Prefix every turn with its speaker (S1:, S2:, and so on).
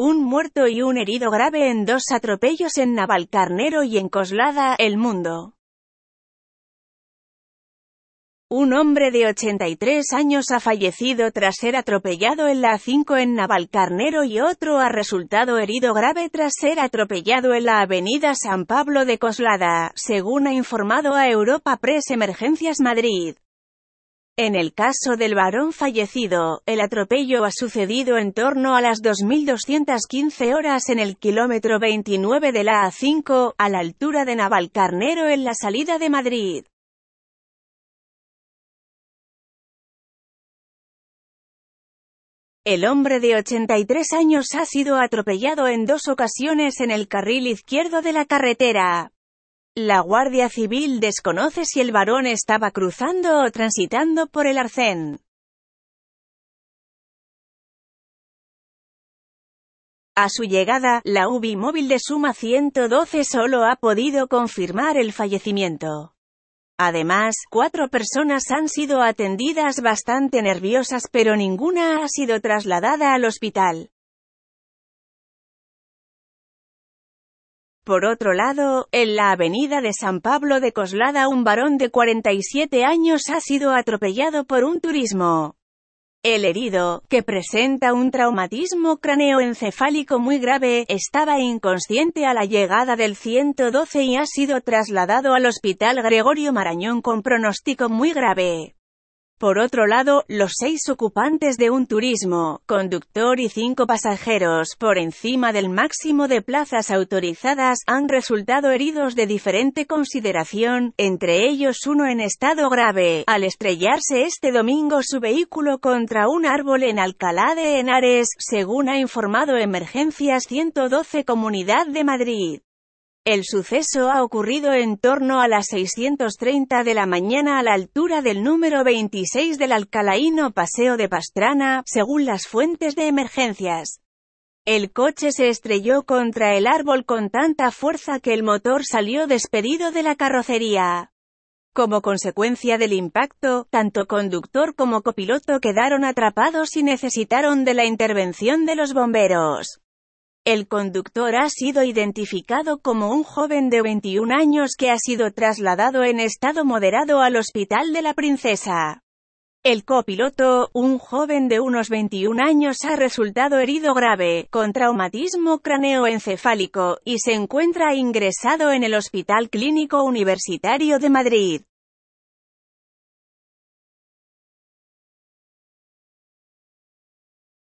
S1: un muerto y un herido grave en dos atropellos en Navalcarnero y en Coslada, El Mundo. Un hombre de 83
S2: años ha fallecido tras ser atropellado en la A5 en Navalcarnero y otro ha resultado herido grave tras ser atropellado en la avenida San Pablo de Coslada, según ha informado a Europa Press Emergencias Madrid. En el caso del varón fallecido, el atropello ha sucedido en torno a las 2.215 horas en el kilómetro 29 de la A5, a la altura de Navalcarnero
S1: en la salida de Madrid. El hombre de 83 años ha sido
S2: atropellado en dos ocasiones en el carril izquierdo de la carretera. La Guardia Civil desconoce si el varón estaba cruzando o transitando por el
S1: arcén.
S2: A su llegada, la UBI móvil de Suma 112 solo ha podido confirmar el fallecimiento. Además, cuatro personas han sido atendidas bastante nerviosas pero ninguna ha sido trasladada al hospital.
S1: Por otro lado, en la avenida de
S2: San Pablo de Coslada un varón de 47 años ha sido atropellado por un turismo. El herido, que presenta un traumatismo craneoencefálico muy grave, estaba inconsciente a la llegada del 112 y ha sido trasladado al Hospital Gregorio Marañón con pronóstico muy grave. Por otro lado, los seis ocupantes de un turismo, conductor y cinco pasajeros, por encima del máximo de plazas autorizadas, han resultado heridos de diferente consideración, entre ellos uno en estado grave, al estrellarse este domingo su vehículo contra un árbol en Alcalá de Henares, según ha informado Emergencias 112 Comunidad de Madrid. El suceso ha ocurrido en torno a las 6.30 de la mañana a la altura del número 26 del alcalaíno Paseo de Pastrana, según las fuentes de emergencias. El coche se estrelló contra el árbol con tanta fuerza que el motor salió despedido de la carrocería. Como consecuencia del impacto, tanto conductor como copiloto quedaron atrapados y necesitaron de la intervención de los bomberos. El conductor ha sido identificado como un joven de 21 años que ha sido trasladado en estado moderado al Hospital de la Princesa. El copiloto, un joven de unos 21 años, ha resultado herido grave, con traumatismo encefálico y se encuentra ingresado en el Hospital Clínico
S1: Universitario de Madrid.